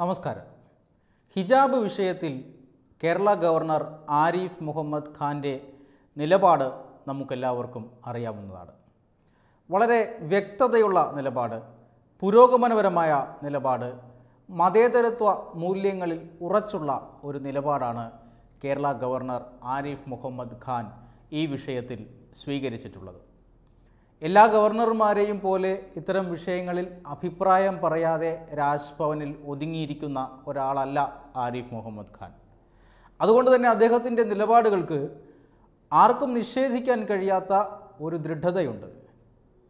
നമസ്കാരം ഹിജാബ് വിഷയത്തിൽ കേരള ഗവർണർ ആരിഫ് മുഹമ്മദ് ഖാൻ്റെ നിലപാട് നമുക്കെല്ലാവർക്കും അറിയാവുന്നതാണ് വളരെ വ്യക്തതയുള്ള നിലപാട് പുരോഗമനപരമായ നിലപാട് മതേതരത്വ മൂല്യങ്ങളിൽ ഉറച്ചുള്ള ഒരു നിലപാടാണ് കേരള ഗവർണർ ആരിഫ് മുഹമ്മദ് ഖാൻ ഈ വിഷയത്തിൽ സ്വീകരിച്ചിട്ടുള്ളത് എല്ലാ ഗവർണർമാരെയും പോലെ ഇത്തരം വിഷയങ്ങളിൽ അഭിപ്രായം പറയാതെ രാജ്ഭവനിൽ ഒതുങ്ങിയിരിക്കുന്ന ഒരാളല്ല ആരിഫ് മുഹമ്മദ് ഖാൻ അതുകൊണ്ട് തന്നെ അദ്ദേഹത്തിൻ്റെ നിലപാടുകൾക്ക് ആർക്കും നിഷേധിക്കാൻ കഴിയാത്ത ഒരു ദൃഢതയുണ്ട്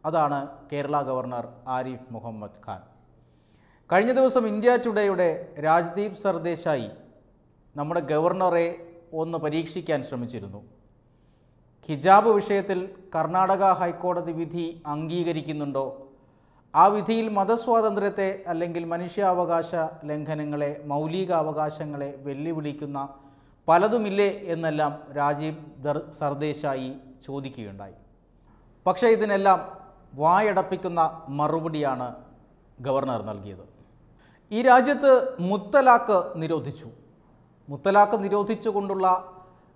അതാണ് കേരള ഗവർണർ ആരിഫ് മുഹമ്മദ് ഖാൻ കഴിഞ്ഞ ദിവസം ഇന്ത്യ ടുഡേയുടെ രാജ്ദീപ് സർദേശായി നമ്മുടെ ഗവർണറെ ഒന്ന് പരീക്ഷിക്കാൻ ശ്രമിച്ചിരുന്നു ഹിജാബ് വിഷയത്തിൽ കർണാടക ഹൈക്കോടതി വിധി അംഗീകരിക്കുന്നുണ്ടോ ആ വിധിയിൽ മതസ്വാതന്ത്ര്യത്തെ അല്ലെങ്കിൽ മനുഷ്യാവകാശ ലംഘനങ്ങളെ മൗലികാവകാശങ്ങളെ വെല്ലുവിളിക്കുന്ന പലതുമില്ലേ എന്നെല്ലാം രാജീവ് ദർ സർദേശായി ചോദിക്കുകയുണ്ടായി പക്ഷേ ഇതിനെല്ലാം വായടപ്പിക്കുന്ന മറുപടിയാണ് ഗവർണർ നൽകിയത് ഈ രാജ്യത്ത് മുത്തലാക്ക് നിരോധിച്ചു മുത്തലാക്ക് നിരോധിച്ചുകൊണ്ടുള്ള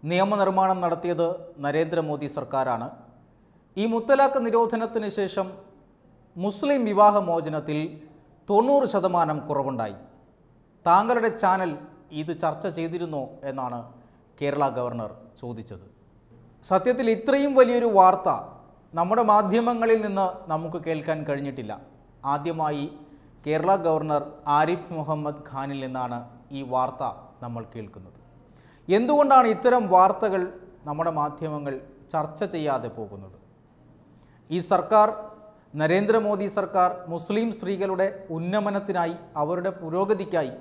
നിയമനിർമ്മാണം നടത്തിയത് നരേന്ദ്രമോദി സർക്കാരാണ് ഈ മുത്തലാഖ് നിരോധനത്തിന് ശേഷം മുസ്ലിം വിവാഹമോചനത്തിൽ തൊണ്ണൂറ് ശതമാനം കുറവുണ്ടായി താങ്കളുടെ ചാനൽ ഇത് ചർച്ച ചെയ്തിരുന്നോ എന്നാണ് കേരള ഗവർണർ ചോദിച്ചത് സത്യത്തിൽ ഇത്രയും വലിയൊരു വാർത്ത നമ്മുടെ മാധ്യമങ്ങളിൽ നിന്ന് നമുക്ക് കേൾക്കാൻ കഴിഞ്ഞിട്ടില്ല ആദ്യമായി കേരള ഗവർണർ ആരിഫ് മുഹമ്മദ് ഖാനിൽ നിന്നാണ് ഈ വാർത്ത നമ്മൾ കേൾക്കുന്നത് എന്തുകൊണ്ടാണ് ഇത്തരം വാർത്തകൾ നമ്മുടെ മാധ്യമങ്ങൾ ചർച്ച ചെയ്യാതെ പോകുന്നത് ഈ സർക്കാർ നരേന്ദ്രമോദി സർക്കാർ മുസ്ലിം സ്ത്രീകളുടെ ഉന്നമനത്തിനായി അവരുടെ പുരോഗതിക്കായി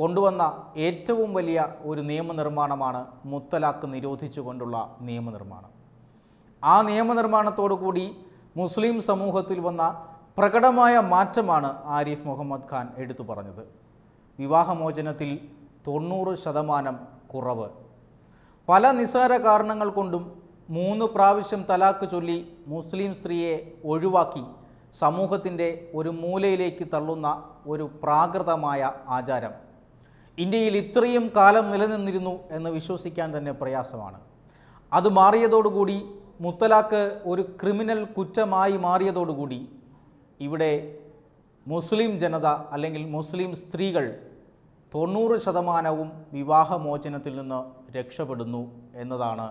കൊണ്ടുവന്ന ഏറ്റവും വലിയ ഒരു നിയമനിർമ്മാണമാണ് മുത്തലാഖ് നിരോധിച്ചുകൊണ്ടുള്ള നിയമനിർമ്മാണം ആ നിയമനിർമ്മാണത്തോടു കൂടി മുസ്ലിം സമൂഹത്തിൽ വന്ന പ്രകടമായ മാറ്റമാണ് ആരിഫ് മുഹമ്മദ് ഖാൻ എടുത്തു പറഞ്ഞത് വിവാഹമോചനത്തിൽ തൊണ്ണൂറ് ശതമാനം കുറവ് പല നിസ്സാര കാരണങ്ങൾ കൊണ്ടും മൂന്ന് പ്രാവശ്യം തലാക്ക് ചൊല്ലി മുസ്ലിം സ്ത്രീയെ ഒഴിവാക്കി സമൂഹത്തിൻ്റെ ഒരു മൂലയിലേക്ക് തള്ളുന്ന ഒരു പ്രാകൃതമായ ആചാരം ഇന്ത്യയിൽ ഇത്രയും കാലം നിലനിന്നിരുന്നു എന്ന് വിശ്വസിക്കാൻ തന്നെ പ്രയാസമാണ് അത് മാറിയതോടുകൂടി മുത്തലാക്ക് ഒരു ക്രിമിനൽ കുറ്റമായി മാറിയതോടുകൂടി ഇവിടെ മുസ്ലിം ജനത അല്ലെങ്കിൽ മുസ്ലിം സ്ത്രീകൾ തൊണ്ണൂറ് ശതമാനവും വിവാഹമോചനത്തിൽ നിന്ന് രക്ഷപ്പെടുന്നു എന്നതാണ്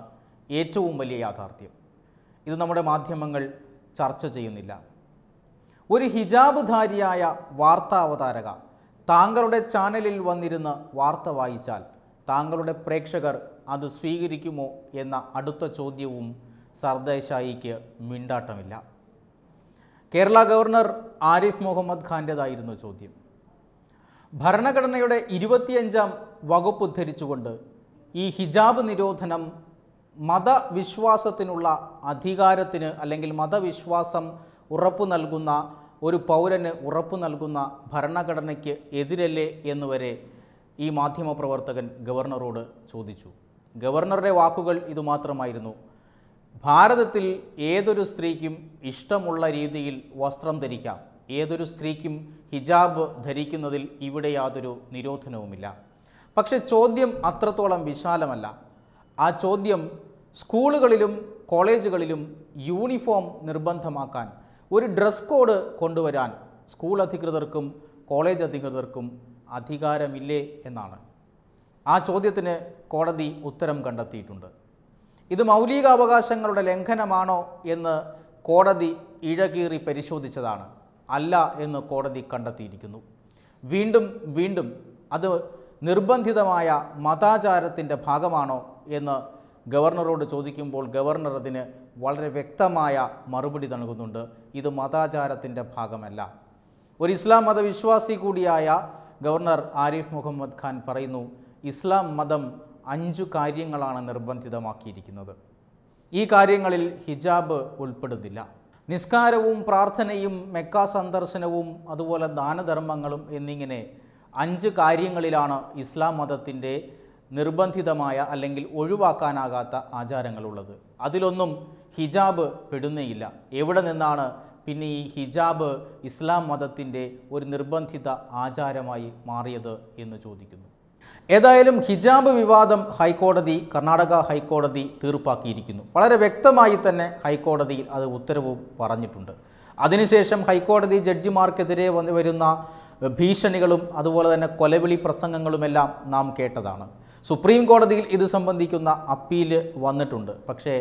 ഏറ്റവും വലിയ യാഥാർത്ഥ്യം ഇത് നമ്മുടെ മാധ്യമങ്ങൾ ചർച്ച ചെയ്യുന്നില്ല ഒരു ഹിജാബ് ധാരിയായ വാർത്താവതാരക താങ്കളുടെ ചാനലിൽ വന്നിരുന്ന് വാർത്ത വായിച്ചാൽ താങ്കളുടെ പ്രേക്ഷകർ അത് സ്വീകരിക്കുമോ എന്ന അടുത്ത ചോദ്യവും സർദേശായിക്ക് മിണ്ടാട്ടമില്ല കേരള ഗവർണർ ആരിഫ് മുഹമ്മദ് ഖാൻ്റെതായിരുന്നു ചോദ്യം ഭരണഘടനയുടെ ഇരുപത്തിയഞ്ചാം വകുപ്പ് ഉദ്ധരിച്ചുകൊണ്ട് ഈ ഹിജാബ് നിരോധനം മതവിശ്വാസത്തിനുള്ള അധികാരത്തിന് അല്ലെങ്കിൽ മതവിശ്വാസം ഉറപ്പു നൽകുന്ന ഒരു പൗരന് ഉറപ്പു നൽകുന്ന ഭരണഘടനയ്ക്ക് എതിരല്ലേ എന്നുവരെ ഈ മാധ്യമപ്രവർത്തകൻ ഗവർണറോട് ചോദിച്ചു ഗവർണറുടെ വാക്കുകൾ ഇതുമാത്രമായിരുന്നു ഭാരതത്തിൽ ഏതൊരു സ്ത്രീക്കും ഇഷ്ടമുള്ള രീതിയിൽ വസ്ത്രം ധരിക്കാം ഏതൊരു സ്ത്രീക്കും ഹിജാബ് ധരിക്കുന്നതിൽ ഇവിടെ യാതൊരു നിരോധനവുമില്ല പക്ഷെ ചോദ്യം അത്രത്തോളം വിശാലമല്ല ആ ചോദ്യം സ്കൂളുകളിലും കോളേജുകളിലും യൂണിഫോം നിർബന്ധമാക്കാൻ ഒരു ഡ്രസ് കോഡ് കൊണ്ടുവരാൻ സ്കൂൾ അധികൃതർക്കും കോളേജ് അധികൃതർക്കും അധികാരമില്ലേ എന്നാണ് ആ ചോദ്യത്തിന് കോടതി ഉത്തരം കണ്ടെത്തിയിട്ടുണ്ട് ഇത് മൗലികാവകാശങ്ങളുടെ ലംഘനമാണോ എന്ന് കോടതി ഇഴകീറി പരിശോധിച്ചതാണ് അല്ല എന്ന് കോടതി കണ്ടെത്തിയിരിക്കുന്നു വീണ്ടും വീണ്ടും അത് നിർബന്ധിതമായ മതാചാരത്തിൻ്റെ ഭാഗമാണോ എന്ന് ഗവർണറോട് ചോദിക്കുമ്പോൾ ഗവർണർ അതിന് വളരെ വ്യക്തമായ മറുപടി നൽകുന്നുണ്ട് ഇത് മതാചാരത്തിൻ്റെ ഭാഗമല്ല ഒരു ഇസ്ലാം മതവിശ്വാസി കൂടിയായ ഗവർണർ ആരിഫ് മുഹമ്മദ് ഖാൻ പറയുന്നു ഇസ്ലാം മതം അഞ്ചു കാര്യങ്ങളാണ് നിർബന്ധിതമാക്കിയിരിക്കുന്നത് ഈ കാര്യങ്ങളിൽ ഹിജാബ് ഉൾപ്പെടുന്നില്ല നിസ്കാരവും പ്രാർത്ഥനയും മെക്ക സന്ദർശനവും അതുപോലെ ദാനധർമ്മങ്ങളും എന്നിങ്ങനെ അഞ്ച് കാര്യങ്ങളിലാണ് ഇസ്ലാം മതത്തിൻ്റെ നിർബന്ധിതമായ അല്ലെങ്കിൽ ഒഴിവാക്കാനാകാത്ത ആചാരങ്ങളുള്ളത് അതിലൊന്നും ഹിജാബ് പെടുന്നേയില്ല എവിടെ നിന്നാണ് പിന്നെ ഈ ഹിജാബ് ഇസ്ലാം മതത്തിൻ്റെ ഒരു നിർബന്ധിത ആചാരമായി മാറിയത് എന്ന് ചോദിക്കുന്നു ഏതായാലും ഹിജാബ് വിവാദം ഹൈക്കോടതി കർണാടക ഹൈക്കോടതി തീർപ്പാക്കിയിരിക്കുന്നു വളരെ വ്യക്തമായി തന്നെ ഹൈക്കോടതിയിൽ അത് ഉത്തരവും പറഞ്ഞിട്ടുണ്ട് അതിനുശേഷം ഹൈക്കോടതി ജഡ്ജിമാർക്കെതിരെ വന്നു വരുന്ന ഭീഷണികളും അതുപോലെ തന്നെ കൊലവിളി പ്രസംഗങ്ങളുമെല്ലാം നാം കേട്ടതാണ് സുപ്രീം കോടതിയിൽ ഇത് സംബന്ധിക്കുന്ന അപ്പീൽ വന്നിട്ടുണ്ട് പക്ഷേ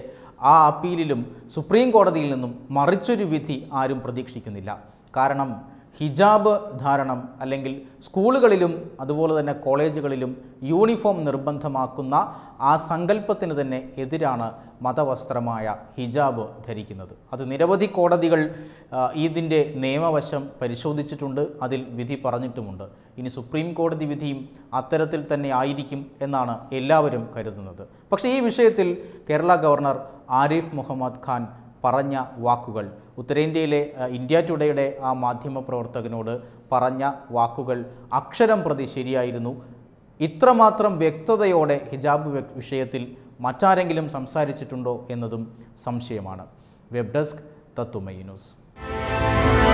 ആ അപ്പീലിലും സുപ്രീം കോടതിയിൽ നിന്നും മറിച്ചൊരു വിധി ആരും പ്രതീക്ഷിക്കുന്നില്ല കാരണം ഹിജാബ് ധാരണം അല്ലെങ്കിൽ സ്കൂളുകളിലും അതുപോലെ തന്നെ കോളേജുകളിലും യൂണിഫോം നിർബന്ധമാക്കുന്ന ആ സങ്കല്പത്തിന് തന്നെ എതിരാണ് മതവസ്ത്രമായ ഹിജാബ് ധരിക്കുന്നത് അത് നിരവധി കോടതികൾ ഇതിൻ്റെ നിയമവശം പരിശോധിച്ചിട്ടുണ്ട് അതിൽ വിധി പറഞ്ഞിട്ടുമുണ്ട് ഇനി സുപ്രീം കോടതി വിധിയും അത്തരത്തിൽ തന്നെ ആയിരിക്കും എന്നാണ് എല്ലാവരും കരുതുന്നത് പക്ഷേ ഈ വിഷയത്തിൽ കേരള ഗവർണർ ആരിഫ് മുഹമ്മദ് ഖാൻ പറഞ്ഞ വാക്കുകൾ ഉത്തരേന്ത്യയിലെ ഇന്ത്യ ടുഡേയുടെ ആ മാധ്യമ പ്രവർത്തകനോട് പറഞ്ഞ വാക്കുകൾ അക്ഷരം പ്രതി ശരിയായിരുന്നു ഇത്രമാത്രം വ്യക്തതയോടെ ഹിജാബ് വിഷയത്തിൽ മറ്റാരെങ്കിലും സംസാരിച്ചിട്ടുണ്ടോ എന്നതും സംശയമാണ് വെബ് ഡെസ്ക് തത്തുമൈ ന്യൂസ്